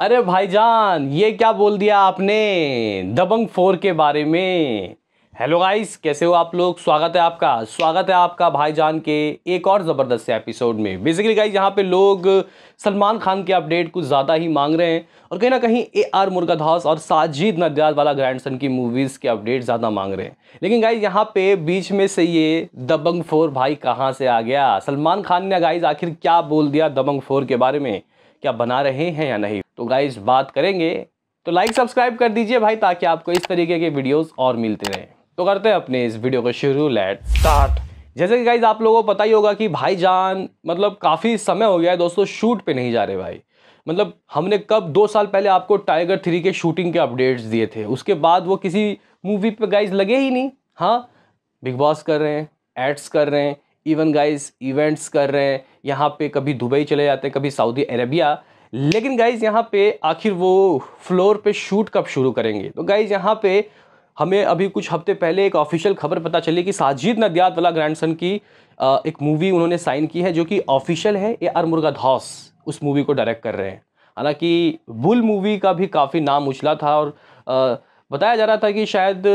अरे भाईजान ये क्या बोल दिया आपने दबंग फोर के बारे में हेलो गाइस कैसे हो आप लोग स्वागत है आपका स्वागत है आपका भाईजान के एक और ज़बरदस्त एपिसोड में बेसिकली गाइस यहाँ पे लोग सलमान खान के अपडेट कुछ ज़्यादा ही मांग रहे हैं और कहीं ना कहीं ए आर मुर्गाधास और साजिद नद्याज वाला ग्रैंडसन की मूवीज़ के अपडेट ज़्यादा मांग रहे हैं लेकिन गाइज यहाँ पे बीच में से ये दबंग फोर भाई कहाँ से आ गया सलमान खान ने गाइज आखिर क्या बोल दिया दबंग फोर के बारे में क्या बना रहे हैं या नहीं तो गाइज बात करेंगे तो लाइक सब्सक्राइब कर दीजिए भाई ताकि आपको इस तरीके के वीडियोस और मिलते रहें तो करते हैं अपने इस वीडियो को शुरू लेट स्टार्ट जैसे कि गाइज आप लोगों को पता ही होगा कि भाई जान मतलब काफ़ी समय हो गया है दोस्तों शूट पे नहीं जा रहे भाई मतलब हमने कब दो साल पहले आपको टाइगर थ्री के शूटिंग के अपडेट्स दिए थे उसके बाद वो किसी मूवी पे गाइज लगे ही नहीं हाँ बिग बॉस कर रहे हैं एड्स कर रहे हैं इवन गाइज इवेंट्स कर रहे हैं यहाँ पे कभी दुबई चले जाते हैं कभी सऊदी अरेबिया लेकिन गाइज यहाँ पे आखिर वो फ्लोर पे शूट कब शुरू करेंगे तो गाइज यहाँ पे हमें अभी कुछ हफ्ते पहले एक ऑफिशियल खबर पता चली कि साजिद नदियात वाला ग्रैंडसन की एक मूवी उन्होंने साइन की है जो कि ऑफिशियल है ए आर मुर्गा धौस उस मूवी को डायरेक्ट कर रहे हैं हालांकि बुल मूवी का भी काफ़ी नाम उछला था और बताया जा रहा था कि शायद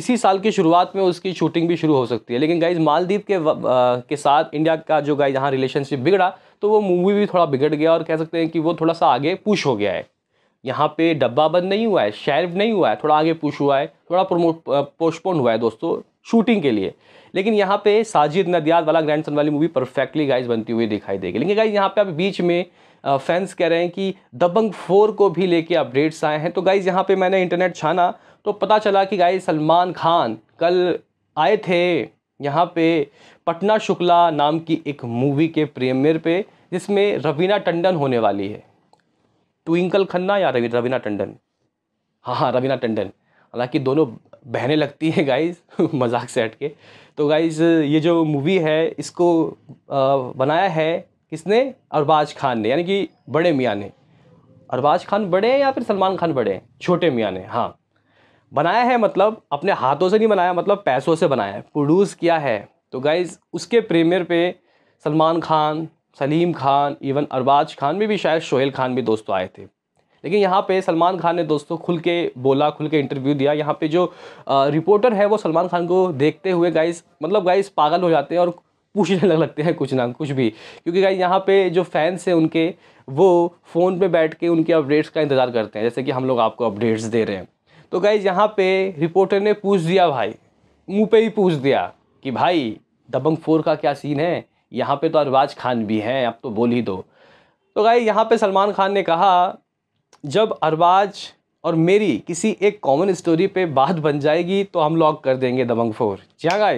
इसी साल की शुरुआत में उसकी शूटिंग भी शुरू हो सकती है लेकिन गाइज मालदीप के आ, के साथ इंडिया का जो गाइज यहाँ रिलेशनशिप बिगड़ा तो वो मूवी भी थोड़ा बिगड़ गया और कह सकते हैं कि वो थोड़ा सा आगे पुश हो गया है यहाँ पे डब्बा बंद नहीं हुआ है शेल्फ नहीं हुआ है थोड़ा आगे पुश हुआ है थोड़ा प्रमोट पोस्टपोन हुआ है दोस्तों शूटिंग के लिए लेकिन यहाँ पे साजिद नदियाद वाला ग्रैंड सन वाली मूवी परफेक्टली गाइज बनती हुई दिखाई देगी लेकिन गाइज यहाँ पे आप बीच में फैंस कह रहे हैं कि दबंग फोर को भी लेके अपडेट्स आए हैं तो गाइज यहाँ पे मैंने इंटरनेट छाना तो पता चला कि गाइज सलमान खान कल आए थे यहाँ पे पटना शुक्ला नाम की एक मूवी के प्रीमियर पे जिसमें रवीना टंडन होने वाली है ट्विंकल खन्ना या रवी रवीना टंडन हाँ हाँ रवीना टंडन हालांकि दोनों बहने लगती है गाइस मजाक से हट के तो गाइस ये जो मूवी है इसको बनाया है किसने अरबाज खान ने यानी कि बड़े मियाँ ने अरबाज खान बड़े हैं या फिर सलमान खान बड़े हैं छोटे मियाँ ने हाँ बनाया है मतलब अपने हाथों से नहीं बनाया मतलब पैसों से बनाया है प्रोड्यूस किया है तो गाइज़ उसके प्रीमियर पे सलमान खान सलीम खान इवन अरबाज खान में भी शायद शोहेल खान भी दोस्तों आए थे लेकिन यहाँ पे सलमान खान ने दोस्तों खुल के बोला खुल के इंटरव्यू दिया यहाँ पे जो रिपोर्टर है वो सलमान खान को देखते हुए गाइस मतलब गाइस पागल हो जाते हैं और पूछने लग लगते हैं कुछ ना कुछ भी क्योंकि गाइस यहाँ पे जो फैंस हैं उनके वो फ़ोन पे बैठ के उनके अपडेट्स का इंतज़ार करते हैं जैसे कि हम लोग आपको अपडेट्स दे रहे हैं तो गाइज यहाँ पर रिपोर्टर ने पूछ दिया भाई मुँह पर ही पूछ दिया कि भाई दबंग फोर का क्या सीन है यहाँ पर तो अरबाज खान भी हैं आप तो बोल ही दो तो गाई यहाँ पे सलमान खान ने कहा जब अरबाज और मेरी किसी एक कॉमन स्टोरी पे बात बन जाएगी तो हम लॉक कर देंगे दबंग फोर जी हाँ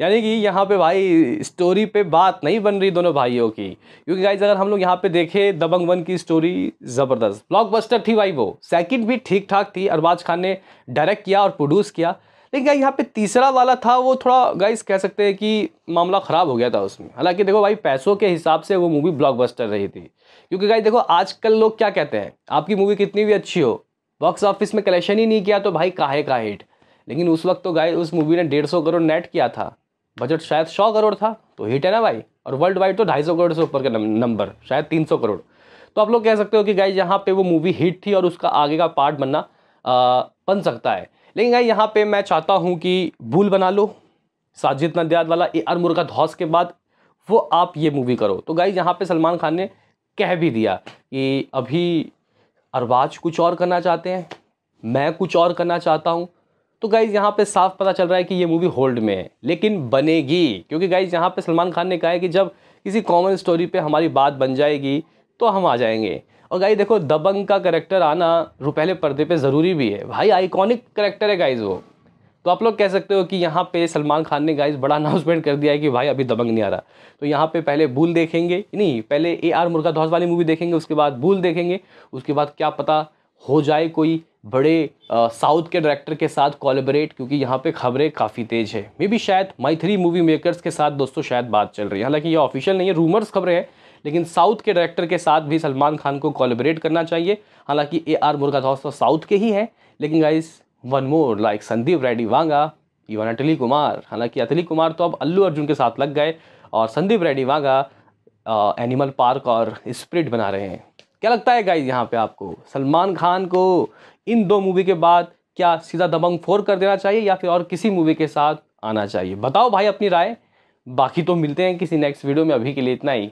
यानी कि यहाँ पे भाई स्टोरी पे बात नहीं बन रही दोनों भाइयों की क्योंकि गाइज अगर हम लोग यहाँ पे देखें दबंग वन की स्टोरी ज़बरदस्त ब्लॉकबस्टर थी भाई वो सेकंड भी ठीक ठाक थी अरबाज खान ने डायरेक्ट किया और प्रोड्यूस किया लेकिन गाइस यहाँ पे तीसरा वाला था वो थोड़ा गाइस कह सकते हैं कि मामला ख़राब हो गया था उसमें हालांकि देखो भाई पैसों के हिसाब से वो मूवी ब्लॉकबस्टर रही थी क्योंकि गाइस देखो आजकल लोग क्या कहते हैं आपकी मूवी कितनी भी अच्छी हो बॉक्स ऑफिस में कलेक्शन ही नहीं किया तो भाई काहे का हिट लेकिन उस वक्त तो गाइस उस मूवी ने डेढ़ करोड़ नेट किया था बजट शायद सौ करोड़ था तो हिट है ना भाई और वर्ल्ड वाइड तो ढाई करोड़ से ऊपर का नंबर शायद तीन करोड़ तो आप लोग कह सकते हो कि गाइज यहाँ पे वो मूवी हिट थी और उसका आगे का पार्ट बनना आ, बन सकता है लेकिन भाई यहाँ पे मैं चाहता हूँ कि भूल बना लो साजिद नदियाद वाला ए आर मुर्गा धौस के बाद वो आप ये मूवी करो तो गाइज यहाँ पे सलमान खान ने कह भी दिया कि अभी अरबाज कुछ और करना चाहते हैं मैं कुछ और करना चाहता हूँ तो गाइज़ यहाँ पे साफ पता चल रहा है कि ये मूवी होल्ड में है लेकिन बनेगी क्योंकि गाइज़ यहाँ पे सलमान खान ने कहा है कि जब किसी कॉमन स्टोरी पे हमारी बात बन जाएगी तो हम आ जाएंगे और गाई देखो दबंग का करेक्टर आना रुपहले पर्दे पे ज़रूरी भी है भाई आइकॉनिक करेक्टर है गाइज वो तो आप लोग कह सकते हो कि यहाँ पे सलमान खान ने गाइज बड़ा अनाउंसमेंट कर दिया है कि भाई अभी दबंग नहीं आ रहा तो यहाँ पे पहले भूल देखेंगे नहीं पहले ए आर मुर्गा धौस वाली मूवी देखेंगे उसके बाद भूल देखेंगे उसके बाद क्या पता हो जाए कोई बड़े साउथ के डायरेक्टर के साथ कोलेबरेट क्योंकि यहाँ पे खबरें काफ़ी तेज़ है मे बी शायद माई थ्री मूवी मेकर्स के साथ दोस्तों शायद बात चल रही है हालांकि ये ऑफिशियल नहीं है रूमर्स खबरें हैं लेकिन साउथ के डायरेक्टर के साथ भी सलमान खान को कोलेबरेट करना चाहिए हालांकि ए आर मुर्गा तो साउथ के ही हैं लेकिन guys one more like Sandeep Reddy Vanga even Atlee Kumar हालांकि अटली कुमार तो अब अल्लू अर्जुन के साथ लग गए और संदीप रेड्डी वांगा एनिमल पार्क और स्प्रिट बना रहे हैं क्या लगता है गाइज यहाँ पे आपको सलमान खान को इन दो मूवी के बाद क्या सीधा दबंग फोर कर देना चाहिए या फिर और किसी मूवी के साथ आना चाहिए बताओ भाई अपनी राय बाकी तो मिलते हैं किसी नेक्स्ट वीडियो में अभी के लिए इतना ही